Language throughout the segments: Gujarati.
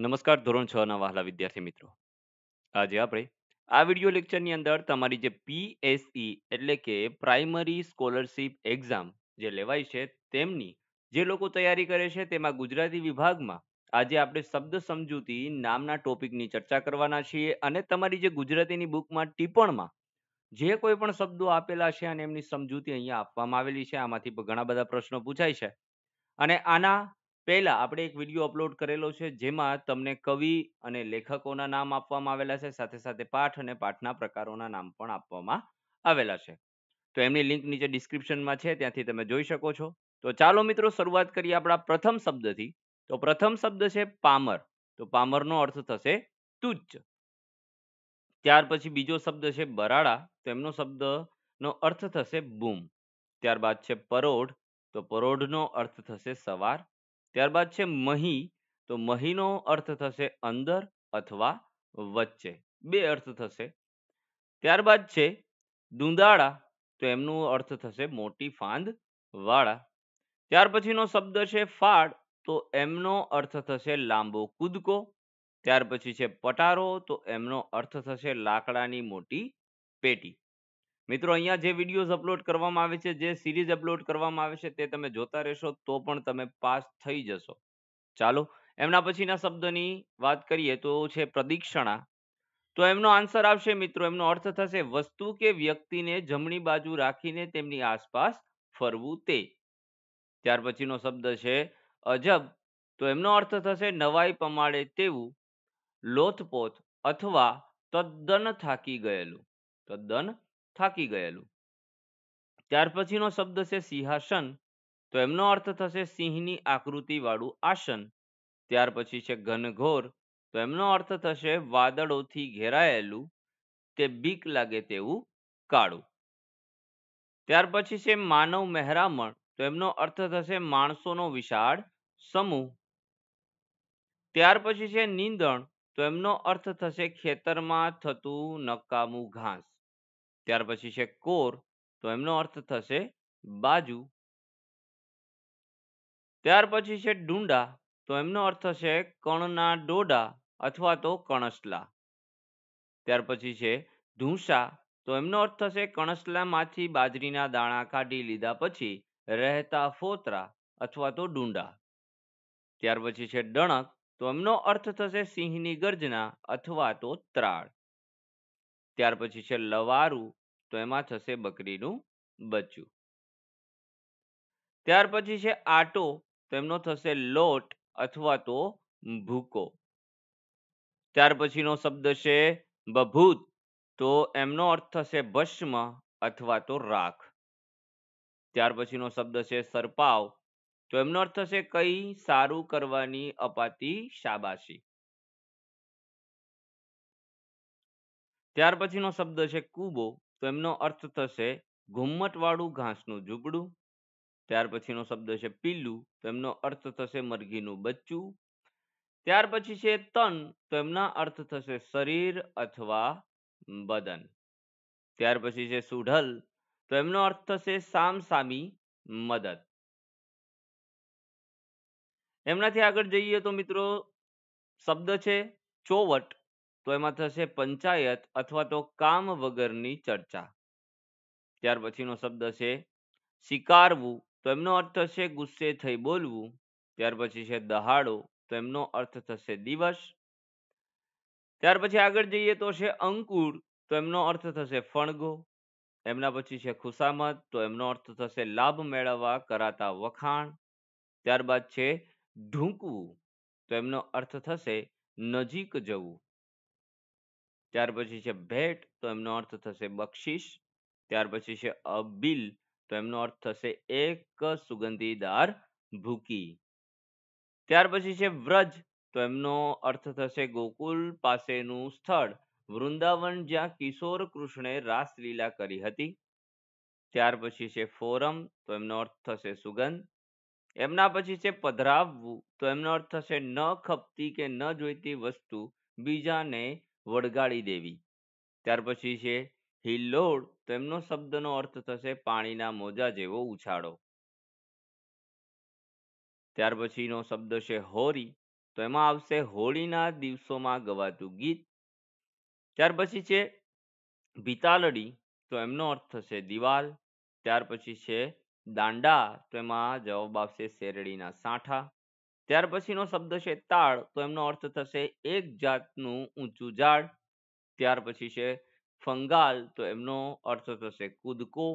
નમસ્કાર ધોરણ છ ના વહાલા વિદ્યાર્થી મિત્રો આજે આપણે આ વિડીયો લેક્ચરની અંદર તમારી જે પીએસઈ એટલે કે પ્રાઇમરી સ્કોલરશિપ એક્ઝામ જે લેવાય છે તેમની જે લોકો તૈયારી કરે છે તેમાં ગુજરાતી વિભાગમાં આજે આપણે શબ્દ સમજૂતી નામના ટોપિકની ચર્ચા કરવાના છીએ અને તમારી જે ગુજરાતીની બુકમાં ટિપ્પણમાં જે કોઈ પણ શબ્દો આપેલા છે અને એમની સમજૂતી અહીંયા આપવામાં આવેલી છે આમાંથી ઘણા બધા પ્રશ્નો પૂછાય છે અને આના પહેલા આપણે એક વિડીયો અપલોડ કરેલો છે જેમાં તમને કવિ અને લેખકોના નામ આપવામાં આવેલા છે સાથે સાથે પાઠ અને પાઠના પ્રકારોના નામ પણ આપવામાં આવેલા છે તો એમની લિંક નીચે ડિસ્ક્રિપ્શનમાં છે ત્યાંથી તમે જોઈ શકો છો તો ચાલો મિત્રો શરૂઆત કરીએ આપણા પ્રથમ શબ્દથી તો પ્રથમ શબ્દ છે પામર તો પામરનો અર્થ થશે તુચ્છ ત્યાર પછી બીજો શબ્દ છે બરાડા તો એમનો શબ્દનો અર્થ થશે બૂમ ત્યારબાદ છે પરોઢ તો પરોઢનો અર્થ થશે સવાર ત્યારબાદ છે મહી તો મહીનો અર્થ થશે અંદર અથવા વચ્ચે બે અર્થ થશે ત્યારબાદ છે દુંદાળા તો એમનું અર્થ થશે મોટી ફાંદ વાળા ત્યાર પછીનો શબ્દ છે ફાળ તો એમનો અર્થ થશે લાંબો કૂદકો ત્યાર પછી છે પટારો તો એમનો અર્થ થશે લાકડાની મોટી પેટી મિત્રો અહીંયા જે વિડીયોઝ અપલોડ કરવામાં આવે છે જે સિરીઝ અપલોડ કરવામાં આવે છે તે તમે જોતા રહેશો તો પણ તમે પાસ થઈ જશો ચાલો એમના પછીના શબ્દની વાત કરીએ તો છે પ્રદિક્ષણા તો એમનો આન્સર આવશે મિત્રો એમનો અર્થ થશે વસ્તુ કે વ્યક્તિને જમણી બાજુ રાખીને તેમની આસપાસ ફરવું તે ત્યાર પછીનો શબ્દ છે અજબ તો એમનો અર્થ થશે નવાઈ પમાડે તેવું લોથપોથ અથવા તદ્દન થાકી ગયેલું તદ્દન થાકી ગયેલું ત્યાર પછીનો શબ્દ છે સિંહાસન તો એમનો અર્થ થશે સિંહની આકૃતિવાળું આસન ત્યાર પછી છે ઘનઘોર તો એમનો અર્થ થશે વાદળોથી ઘેરાયેલું તે બીક લાગે તેવું કાળું ત્યાર પછી છે માનવ મહેરામણ તો એમનો અર્થ થશે માણસોનો વિશાળ સમૂહ ત્યાર પછી છે નીંદણ તો એમનો અર્થ થશે ખેતરમાં થતું નકામું ઘાસ ત્યાર પછી છે કોર તો એમનો અર્થ થશે બાજુ ત્યાર પછી છે ડુંડા તો એમનો અર્થ થશે કણના ડોડા અથવા તો કણસલા ત્યાર પછી છે ધૂંસા તો એમનો અર્થ થશે કણસલામાંથી બાજરીના દાણા કાઢી લીધા પછી રહેતા ફોતરા અથવા તો ડુંડા ત્યાર પછી છે ડણક તો એમનો અર્થ થશે સિંહની ગર્જના અથવા તો ત્રાળ ત્યાર પછી છે લવારું તો એમાં થશે બકરીનું બચ્ચું ત્યાર પછી છે આટો તો એમનો થશે લોટ અથવા તો ભૂકો ત્યાર પછીનો શબ્દ છે બભૂત તો એમનો અર્થ થશે ભસ્મ અથવા તો રાખ ત્યાર પછીનો શબ્દ છે સરપાવ તો એમનો અર્થ થશે કઈ સારું કરવાની અપાતી શાબાશી ત્યાર પછીનો શબ્દ છે કુબો તો એમનો અર્થ થશે ઘુમ્મટવાળું ઘાસનું ઝૂંપડું ત્યાર પછીનો શબ્દ છે પીલું તો એમનો અર્થ થશે મરઘીનું બચ્ચું ત્યાર પછી છે તન તો એમના અર્થ થશે શરીર અથવા બદન ત્યાર પછી છે સુઢલ તો એમનો અર્થ થશે સામસામી મદદ એમનાથી આગળ જઈએ તો મિત્રો શબ્દ છે ચોવટ તો એમાં થશે પંચાયત અથવા તો કામ વગરની ચર્ચા ત્યાર પછીનો શબ્દ છે સ્વીકારવું તો એમનો અર્થ થશે ગુસ્સે થઈ બોલવું ત્યાર પછી છે દહાડો તો એમનો અર્થ થશે દિવસ ત્યાર પછી આગળ જઈએ તો છે અંકુર તો એમનો અર્થ થશે ફણગો એમના પછી છે ખુશામત તો એમનો અર્થ થશે લાભ મેળવવા કરાતા વખાણ ત્યારબાદ છે ઢૂંકવું તો એમનો અર્થ થશે નજીક જવું ત્યાર પછી છે ભેટ તો એમનો અર્થ થશે બક્ષિસ ત્યાર પછી છે અબિલ તો એમનો અર્થ થશે એક સુગંધીદાર ભૂકી ત્યાર પછી છે વ્રજ તો એમનો અર્થ થશે ગોકુલ પાસેનું સ્થળ વૃંદાવન જ્યાં કિશોર કૃષ્ણે રાસલીલા કરી હતી ત્યાર પછી છે ફોરમ તો એમનો અર્થ થશે સુગંધ એમના પછી છે પધરાવવું તો એમનો અર્થ થશે ન ખપતી કે ન જોઈતી વસ્તુ બીજાને વળગાડી દેવી ત્યાર પછી છે હિલ્લોળ તો શબ્દનો અર્થ થશે પાણીના મોજા જેવો ઉછાળો ત્યાર પછીનો શબ્દ છે હોરી તો એમાં આવશે હોળીના દિવસોમાં ગવાતું ગીત ત્યાર પછી છે ભીતાલડી તો એમનો અર્થ થશે દિવાલ ત્યાર પછી છે દાંડા તો એમાં જવાબ આવશે શેરડીના સાંઠા ત્યાર પછીનો શબ્દ છે તાળ તો એમનો અર્થ થશે એક જાતનું ઊંચું ઝાડ ત્યાર પછી છે ફંગાલ તો એમનો અર્થ થશે કૂદકો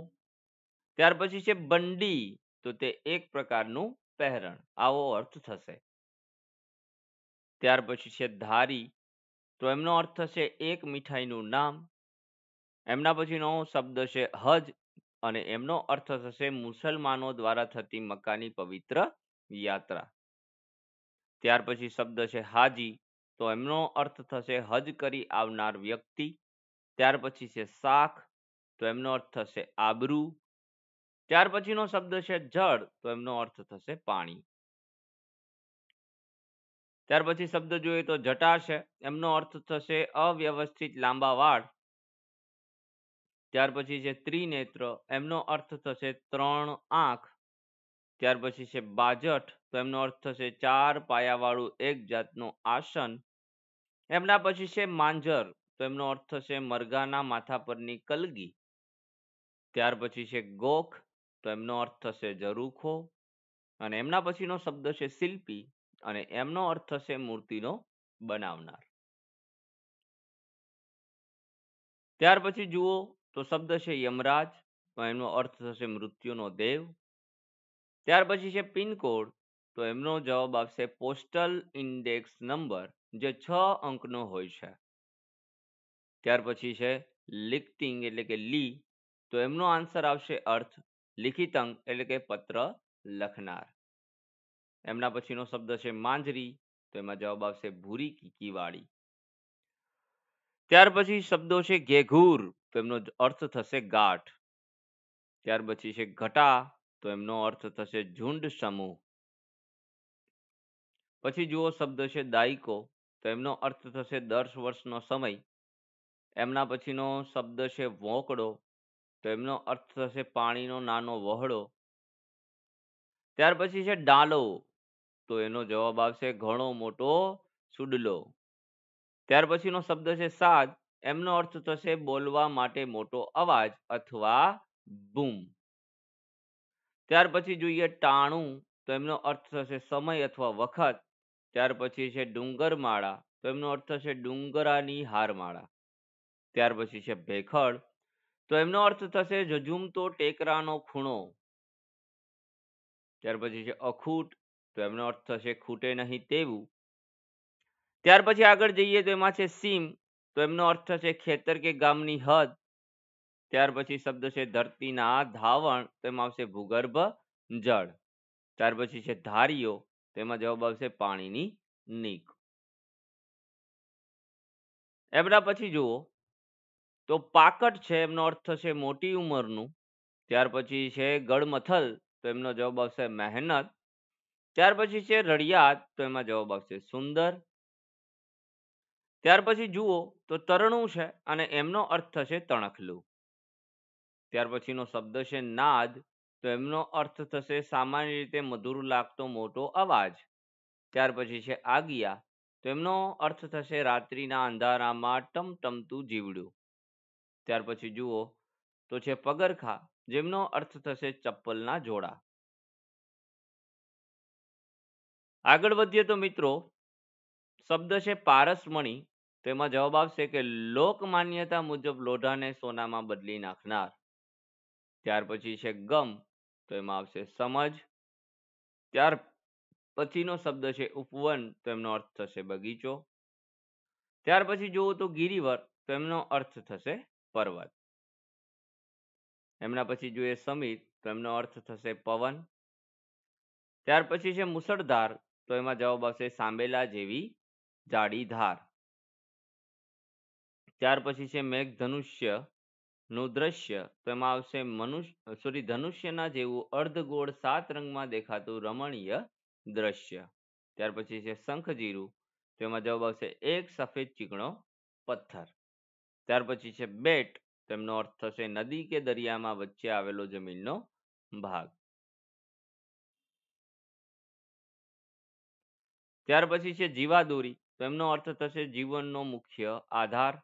ત્યાર પછી છે બંડી તો તે એક પ્રકારનું પહેરણ આવો અર્થ થશે ત્યાર પછી છે ધારી તો એમનો અર્થ થશે એક મીઠાઈનું નામ એમના પછીનો શબ્દ છે હજ અને એમનો અર્થ થશે મુસલમાનો દ્વારા થતી મક્કાની પવિત્ર યાત્રા ત્યાર પછી શબ્દ છે હાજી તો એમનો અર્થ થશે હજ કરી આવનાર વ્યક્તિ ત્યાર પછી છે શાખ તો એમનો અર્થ થશે આબરૂ ત્યાર પછીનો શબ્દ છે જળ તો એમનો અર્થ થશે પાણી ત્યાર પછી શબ્દ જોઈએ તો જટા છે એમનો અર્થ થશે અવ્યવસ્થિત લાંબા વાળ ત્યાર પછી છે ત્રિનેત્ર એમનો અર્થ થશે ત્રણ આંખ ત્યાર પછી છે બાજટ તો એમનો અર્થ થશે ચાર પાયાવાળું એક જાતનું આસન એમના પછી છે માંજર તો એમનો અર્થ થશે મરઘાના માથા પરની કલગી ત્યાર પછી છે ગોખ તો એમનો અર્થ થશે જરૂખો અને એમના પછીનો શબ્દ છે શિલ્પી અને એમનો અર્થ થશે મૂર્તિનો બનાવનાર ત્યાર પછી જુઓ તો શબ્દ છે યમરાજ તો એમનો અર્થ થશે મૃત્યુનો દેવ ત્યાર પછી છે પિનકોડ તો એમનો જવાબ આવશે પોસ્ટલ ઇન્ડેક્સ નંબર જે 6 અંકનો હોય છે ત્યાર પછી છે લિખ્તિંગ એટલે કે લી તો એમનો આન્સર આવશે અર્થ લખિતંગ એટલે કે પત્ર લખનાર એમના પછીનો શબ્દ છે માંજરી તો એમાં જવાબ આવશે ભૂરી કીકીવાડી ત્યાર પછી શબ્દો છે ઘેઘૂર તો એમનો અર્થ થશે ગાંઠ ત્યાર પછી છે ઘટા તો એમનો અર્થ થશે ઝુંડ સમૂહ પછી જુઓ શબ્દ છે દાયકો તો એમનો અર્થ થશે દસ વર્ષનો સમય એમના પછીનો શબ્દ છે વોંકડો તો એમનો અર્થ થશે પાણીનો નાનો વહડો ત્યાર પછી છે ડાલો તો એનો જવાબ આવશે ઘણો મોટો સુડલો ત્યાર પછીનો શબ્દ છે સાદ એમનો અર્થ થશે બોલવા માટે મોટો અવાજ અથવા બૂમ ત્યાર પછી જોઈએ ટાણું તો એમનો અર્થ થશે સમય અથવા વખત ત્યાર પછી છે ડુંગરમાળા તો એમનો અર્થ થશે ડુંગરાની હારમાળા ત્યાર પછી છે ભેખડ તો એમનો અર્થ થશે જજુમતો ટેકરાનો ખૂણો ત્યાર પછી છે અખૂટ તો એમનો અર્થ થશે ખૂટે નહીં તેવું ત્યાર પછી આગળ જઈએ તો એમાં છે સીમ તો એમનો અર્થ થશે ખેતર કે ગામની હદ ત્યાર પછી શબ્દ છે ધરતીના ધાવણ તો એમાં આવશે ભૂગર્ભ જળ ત્યાર પછી છે ધારીઓ તેમાં જવાબ આવશે પાણીની નીક એમના પછી જુઓ તો પાકટ છે એમનો અર્થ થશે મોટી ઉંમરનું ત્યાર પછી છે ગળમથલ તો એમનો જવાબ આવશે મહેનત ત્યાર પછી છે રડિયાત તો એમાં જવાબ આવશે સુંદર ત્યાર પછી જુઓ તો તરણું છે અને એમનો અર્થ થશે તણખલું ત્યાર પછીનો શબ્દ છે નાદ તો એમનો અર્થ થશે સામાન્ય રીતે મધુર લાગતો મોટો અવાજ ત્યાર પછી છે આગિયા તો એમનો અર્થ થશે રાત્રિના અંધારામાં ટમટમતું જીવડું ત્યાર પછી જુઓ તો છે પગરખા જેમનો અર્થ થશે ચપ્પલના જોડા આગળ વધીએ તો મિત્રો શબ્દ છે પારસમણી તેમાં જવાબ આવશે કે લોક માન્યતા મુજબ લોઢાને સોનામાં બદલી નાખનાર ત્યાર પછી છે ગમ તો એમાં આવશે સમજ ત્યાર પછીનો શબ્દ છે ઉપવન તો એમનો અર્થ થશે બગીચો ત્યાર પછી જુઓ તો ગિરિવર તો એમનો અર્થ થશે પર્વત એમના પછી જોઈએ સમીર તો એમનો અર્થ થશે પવન ત્યાર પછી છે મુસળધાર તો એમાં જવાબ આવશે સાંબેલા જેવી જાડી ધાર ત્યાર પછી છે મેઘ ધનુષ્ય નું દ્રશ્ય તો આવશે મનુષ્ય સોરી ધનુષ્યના જેવું અર્ધગોળ સાત રંગમાં દેખાતું રમણીય દ્રશ્ય ત્યાર પછી છે શંખજીરું તો એમાં જવાબ આવશે એક સફેદ ચીકણો પથ્થર ત્યાર પછી છે બેટ તેમનો અર્થ થશે નદી કે દરિયામાં વચ્ચે આવેલો જમીનનો ભાગ ત્યાર પછી છે જીવાદોરી તેમનો અર્થ થશે જીવનનો મુખ્ય આધાર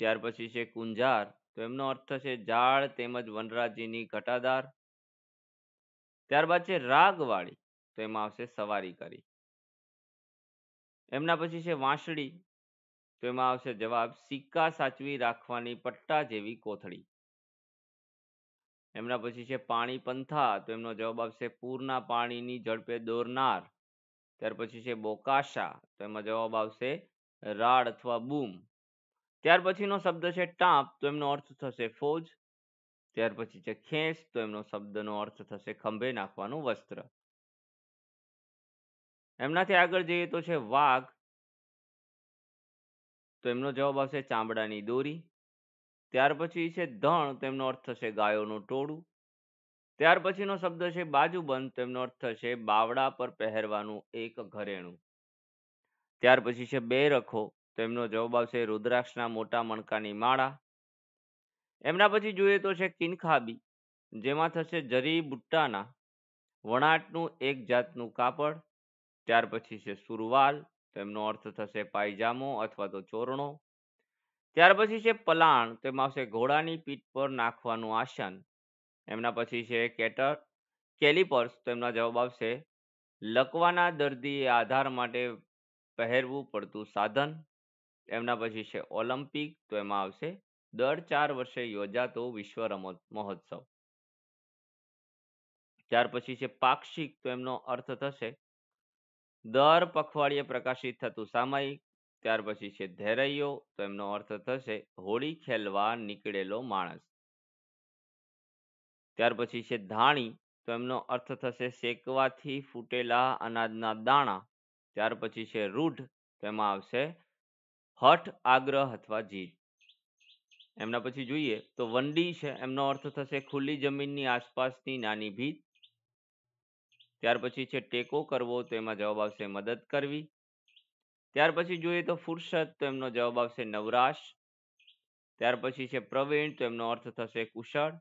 ત્યાર પછી છે કુંજાર તો એમનો અર્થ થશે ઝાડ તેમજ વનરાજીની ઘટાદાર ત્યારબાદ છે રાગવાળી તો એમાં આવશે સવારી કરી એમના પછી છે વાંસળી તો એમાં આવશે જવાબ સિક્કા સાચવી રાખવાની પટ્ટા જેવી કોથળી એમના પછી છે પાણી પંથા તો એમનો જવાબ આવશે પૂરના પાણીની ઝડપે દોરનાર ત્યાર પછી છે બોકાશા તો એમાં જવાબ આવશે રાડ અથવા બૂમ ત્યાર પછીનો શબ્દ છે ટાંપ તો એમનો અર્થ થશે ફોજ ત્યાર પછી છે ખેંચ તો એમનો શબ્દનો અર્થ થશે ખંભે નાખવાનું વસ્ત્ર એમનાથી આગળ જઈએ તો છે વાઘ તો એમનો જવાબ આવશે ચામડાની દોરી ત્યાર પછી છે ધણ તો એમનો અર્થ થશે ગાયોનું ટોળું ત્યાર પછીનો શબ્દ છે બાજુબંધ તેમનો અર્થ થશે બાવડા પર પહેરવાનું એક ઘરેણું ત્યાર પછી છે બે રખો તો એમનો જવાબ આવશે રુદ્રાક્ષના મોટા મણકાની માળા એમના પછી જોઈએ તો છે કિનખાબી જેમાં થશે જરી બુટ્ટાના વણાટનું એક જાતનું કાપડ ત્યાર પછી છે સુરવાલ તો એમનો અર્થ થશે પાયજામો અથવા તો ચોરણો ત્યાર પછી છે પલાણ તો એમાં આવશે ઘોડાની પીઠ પર નાખવાનું આસન એમના પછી છે કેટર કેલિપર્સ તો એમના જવાબ આવશે લકવાના દર્દીએ આધાર માટે પહેરવું પડતું સાધન એમના પછી છે ઓલિમ્પિક તો એમાં આવશે દર ચાર વર્ષે યોજાતો વિશ્વ રમત મહોત્સવ. ત્યાર પછી છે પાક્ષિક તો એમનો અર્થ થશે દર પખવાડિયે પ્રકાશિત થતું સામયિક. ત્યાર પછી છે ધૈર્યો તો એમનો અર્થ થશે હોળી ખેલવા નીકળેલો માણસ. ત્યાર પછી છે ધાણી તો એમનો અર્થ થશે શેકવાથી ફૂટેલા અનાજના દાણા. ત્યાર પછી છે રૂઢ તેમાં આવશે હઠ આગ્રહ અથવા જીદ એમના પછી જોઈએ તો વંડી છે એમનો અર્થ થશે ખુલ્લી જમીનની આસપાસની નાની ભીત ત્યાર પછી છે ટેકો કરવો તો એમાં જવાબ આવશે મદદ કરવી ત્યાર પછી જોઈએ તો ફુરસત તો એમનો જવાબ આવશે નવરાશ ત્યાર પછી છે પ્રવીણ તો એમનો અર્થ થશે કુશળ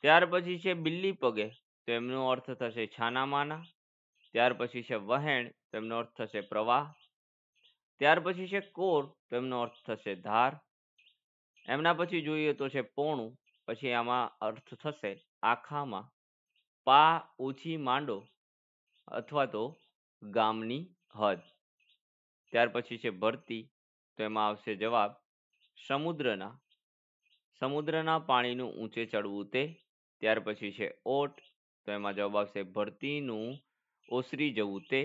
ત્યાર પછી છે બિલ્લી પગે તો એમનો અર્થ થશે છાનામાના ત્યાર પછી છે વહેણ તો એમનો અર્થ થશે પ્રવાહ ત્યાર પછી છે કોર તો એમનો અર્થ થશે ધાર એમના પછી જોઈએ તો છે પોણું પછી આમાં અર્થ થશે આખામાં પા ઓછી માંડો અથવા તો ગામની હદ ત્યાર પછી છે ભરતી તો એમાં આવશે જવાબ સમુદ્રના સમુદ્રના પાણીનું ઊંચે ચડવું તે ત્યાર પછી છે ઓટ તો એમાં જવાબ આવશે ભરતીનું ઓસરી જવું તે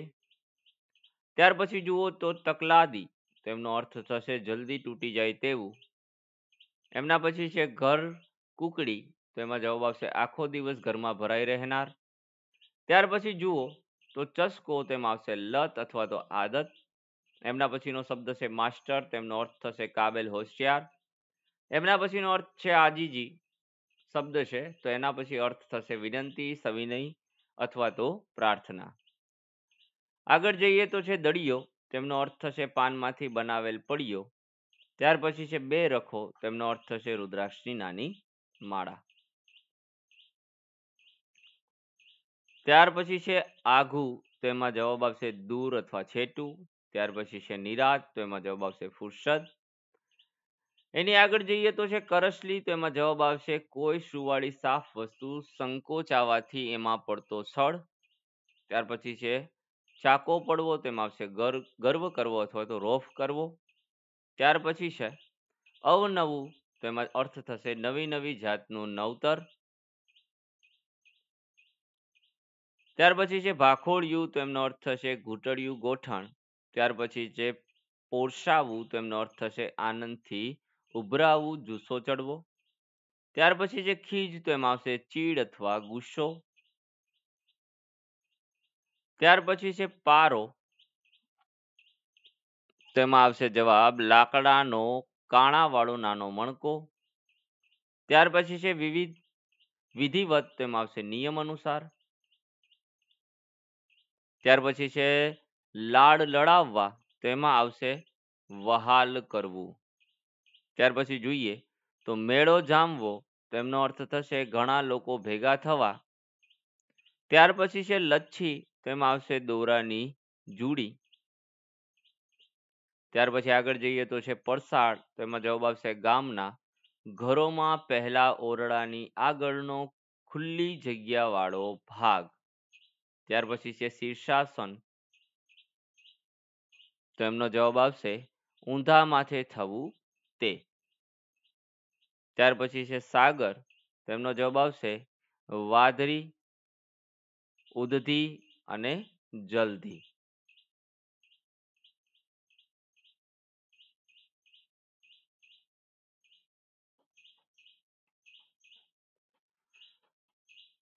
ત્યાર પછી જુઓ તો તકલાદી તો એમનો અર્થ થશે જલ્દી તૂટી જાય તેવું એમના પછી છે ઘર કુકડી તો એમાં જવાબ આવશે આખો દિવસ ઘરમાં ભરાઈ રહેનાર ત્યાર પછી જુઓ તો ચસ્કો તેમાં આવશે લત અથવા તો આદત એમના પછીનો શબ્દ છે માસ્ટર તેમનો અર્થ થશે કાબેલ હોશિયાર એમના પછીનો અર્થ છે આજીજી શબ્દ છે તો એના પછી અર્થ થશે વિનંતી સવિનય અથવા તો પ્રાર્થના આગળ જઈએ તો છે દળિયો તેમનો અર્થ થશે પાનમાંથી બનાવેલ પડિયો ત્યાર પછી છે બે રખો તેમનો અર્થ થશે રુદ્રાક્ષની નાની માળા ત્યાર પછી છે આઘુ તો એમાં જવાબ આવશે દૂર અથવા છેટું ત્યાર પછી છે નિરાત તો એમાં જવાબ આવશે ફુરસદ એની આગળ જઈએ તો છે કરસલી તો એમાં જવાબ આવશે કોઈ સુવાળી સાફ વસ્તુ સંકોચાવાથી એમાં પડતો સળ ત્યાર પછી છે ચાકો પડવો તેમાં આવશે ગર્વ કરવો અથવા તો રોફ કરવો ત્યાર પછી છે અવનવું તો અર્થ થશે નવી નવી જાતનું નવતર ત્યાર પછી છે ભાખોડિયું તો એમનો અર્થ થશે ઘૂંટડિયું ગોઠણ ત્યાર પછી છે પોરસાવું તો એમનો અર્થ થશે આનંદથી ઉભરાવું જુસ્સો ચડવો ત્યાર પછી છે ખીજ તો એમાં આવશે ચીડ અથવા ગુસ્સો ત્યાર પછી છે પારો તેમાં આવશે જવાબ લાકડાનો કાણાવાળો નાનો મણકો ત્યાર પછી છે વિવિધ વિધિવત તેમાં આવશે નિયમ અનુસાર ત્યાર પછી છે લાડ લડાવવા તેમાં આવશે વહાલ કરવું ત્યાર પછી જોઈએ તો મેળો જામવો તેમનો અર્થ થશે ઘણા લોકો ભેગા થવા ત્યાર પછી છે લચ્છી તો એમાં આવશે દોરાની જુડી ત્યાર પછી આગળ જઈએ તો છે પરસાળ તો એમાં જવાબ આવશે ગામના ઘરોમાં પહેલા ઓરડાની આગળનો ખુલ્લી જગ્યા વાળો ભાગ ત્યાર પછી છે શીર્ષાસન તો એમનો જવાબ આવશે ઊંધા માથે થવું તે ત્યાર પછી છે સાગર તેમનો જવાબ આવશે વાદળી ઉદધી અને જલ્દી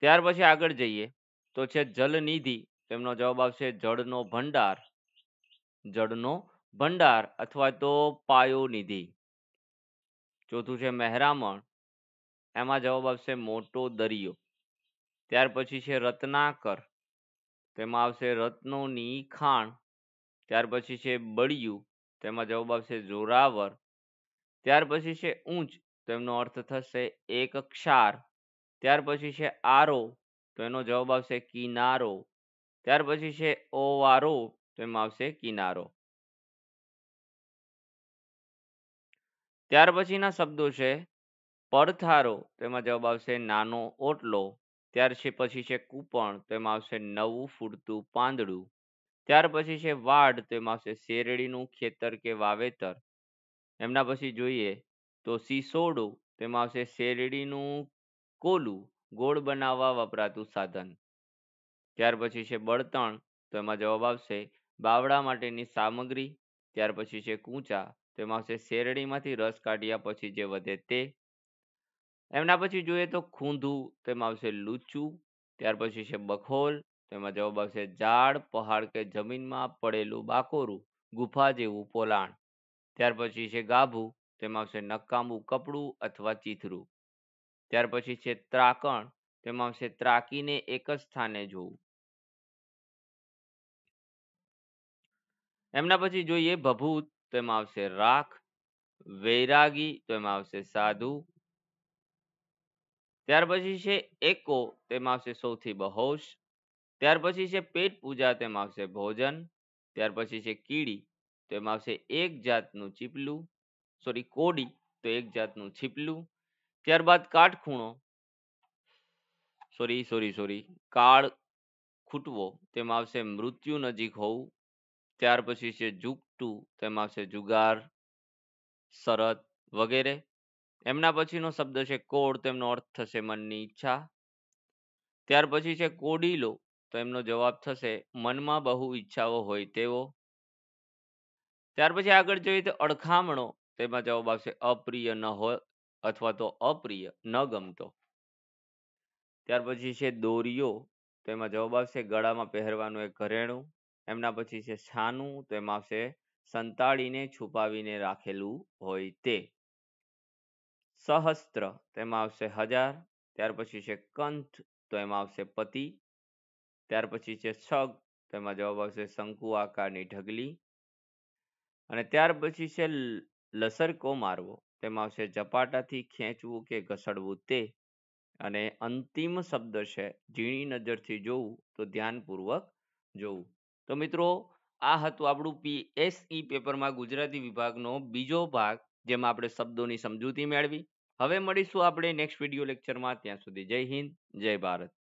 ત્યાર પછી આગળ જઈએ તો છે જલનિધિ તેમનો જવાબ આવશે જળનો ભંડાર જળનો ભંડાર અથવા તો પાયો નિધિ ચોથું છે મહેરામણ એમાં જવાબ આવશે મોટો દરિયો ત્યાર પછી છે રત્નાકર તેમાં આવશે રત્નોની ખાણ ત્યાર પછી છે બળિયું તેમાં જવાબ આવશે જોરાવર ત્યાર પછી છે ઊંચ તો એમનો અર્થ થશે એક ક્ષાર ત્યાર પછી છે આરો તો એનો જવાબ આવશે કિનારો ત્યાર પછી છે ઓવારો તો એમાં આવશે કિનારો ત્યાર પછીના શબ્દો છે પડથારો તેમાં જવાબ આવશે નાનો ઓટલો ત્યાર છે પછી છે કૂપણ તો એમાં આવશે નવું ફૂડતું પાંદડું ત્યાર પછી છે વાડ તો એમાં આવશે શેરડીનું ખેતર કે વાવેતર એમના પછી જોઈએ તો સીસોડું તેમાં આવશે શેરડીનું કોલું ગોળ બનાવવા વપરાતું સાધન ત્યાર પછી છે બળતણ તો એમાં જવાબ આવશે બાવડા માટેની સામગ્રી ત્યાર પછી છે કૂંચા તેમાં આવશે શેરડીમાંથી રસ કાઢ્યા પછી જે વધે તે એમના પછી જોઈએ તો ખૂંધું તો આવશે લૂચું ત્યાર પછી છે બખોલ તો જવાબ આવશે ઝાડ પહાડ કે જમીનમાં પડેલું બાકોરું ગુફા જેવું પોલાણ ત્યાર પછી છે ગાભું તેમાં આવશે નકામું કપડું અથવા ચીથરું ત્યાર પછી છે ત્રાકણ તેમાં આવશે ત્રાકીને એક જ સ્થાને જોવું એમના પછી જોઈએ ભભૂત તેમાં આવશે રાખ વૈરાગી તેમાં આવશે સાધુ ત્યાર પછી છે એકો તેમાં આવશે સૌથી બહોશ ત્યાર પછી છે પેટ પૂજા તેમાં આવશે ભોજન ત્યાર પછી છે કીડી તેમાં આવશે એક જાતનું ચીપલું સોરી કોડી તો એક જાતનું છીપલું ત્યારબાદ કાટખૂણો સોરી સોરી સોરી કાળ ખૂટવો તેમાં આવશે મૃત્યુ નજીક હોવું ત્યાર પછી છે જુગટું તેમાં આવશે જુગાર શરદ વગેરે એમના પછીનો શબ્દ છે કોળ તો એમનો અર્થ થશે મનની ઈચ્છા ત્યાર પછી છે કોડીલો તો એમનો જવાબ થશે મનમાં બહુ ઈચ્છાઓ હોય તેવો ત્યાર પછી આગળ જોઈએ તો અડખામણો તેમાં જવાબ આવશે અપ્રિય ન હોય અથવા તો અપ્રિય ન ગમતો ત્યાર પછી છે દોરીઓ તો એમાં જવાબ આવશે ગળામાં પહેરવાનું એક ઘરેણું એમના પછી છે છાનું તો એમાં આવશે સંતાડીને છુપાવીને રાખેલું હોય તે સહસ્ત્ર તો એમાં આવશે હજાર ત્યાર પછી છે કંઠ તો એમાં આવશે પતિ ત્યાર પછી છે છગ તો એમાં જવાબ આવશે શંકુ આકારની ઢગલી અને ત્યાર પછી છે લસરકો મારવો તેમાં આવશે ઝપાટાથી ખેંચવું કે ઘસડવું તે અને અંતિમ શબ્દ છે ઝીણી નજરથી જોવું તો ધ્યાનપૂર્વક જોવું તો મિત્રો આ હતું આપણું પીએસઈ પેપરમાં ગુજરાતી વિભાગનો બીજો ભાગ જેમાં આપણે શબ્દોની સમજૂતી મેળવી હવે મળીશું આપણે નેક્સ્ટ વિડીયો લેક્ચરમાં ત્યાં સુધી જય હિન્દ જય ભારત